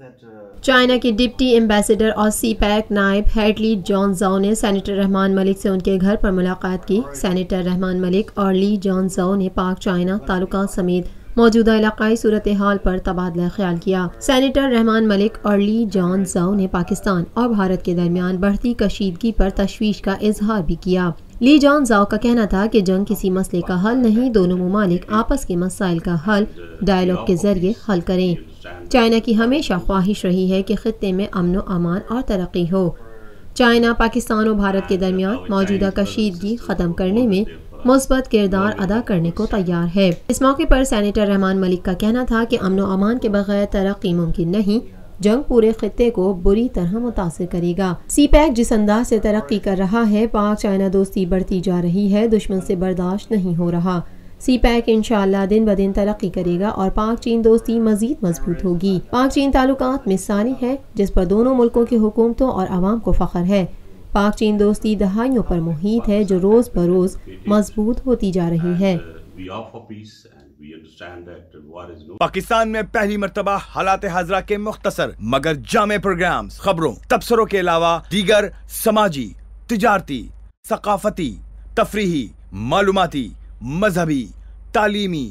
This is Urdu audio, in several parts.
Uh, چائنا کے ڈپٹی ایمبیسیڈر اور سی پیک نائب ہیڈلی جان زاؤ نے سینیٹر رحمان ملک سے ان کے گھر پر ملاقات کی سینیٹر رحمان ملک اور لی جان زاؤ نے پاک چائنا تعلقات سمیت موجودہ علاقائی صورتحال پر تبادلہ خیال کیا سینیٹر رحمان ملک اور لی جان زاؤ نے پاکستان اور بھارت کے درمیان بڑھتی کشیدگی پر تشویش کا اظہار بھی کیا لی جان زاؤ کا کہنا تھا کہ جنگ کسی مسئلے کا حل نہیں دونوں ممالک آپس کے مسائل کا حل ڈائلوگ کے ذریعے حل کریں چائنا کی ہمیشہ خواہش رہی ہے کہ خطے میں امن و امان اور ترقی ہو چائنا پاکستان اور بھارت کے درمیان موجودہ کشیدگی ختم کرنے میں مثبت کردار ادا کرنے کو تیار ہے اس موقع پر سینیٹر رحمان ملک کا کہنا تھا کہ امن و امان کے بغیر ترقی ممکن نہیں جنگ پورے خطے کو بری طرح متاثر کرے گا سی پیک جس انداز سے ترقی کر رہا ہے پاک چائنا دوستی بڑھتی جا رہی ہے دشمن سے برداشت نہیں ہو رہا سی پیک انشاءاللہ دن بدن دن ترقی کرے گا اور پاک چین دوستی مزید مضبوط ہوگی پاک چین تعلقات میں سارے ہے جس پر دونوں ملکوں کی حکومتوں اور عوام کو فخر ہے پاک چین دوستی دہائیوں پر محیط ہے جو روز بروز مضبوط ہوتی جا رہی ہے پاکستان میں پہلی مرتبہ حالات حاضرہ کے مختصر مگر جامع پروگرامز خبروں تبصروں کے علاوہ دیگر سماجی تجارتی ثقافتی تفریحی معلوماتی مذہبی تعلیمی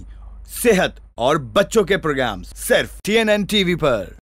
صحت اور بچوں کے پروگرامز صرف T N N T V پر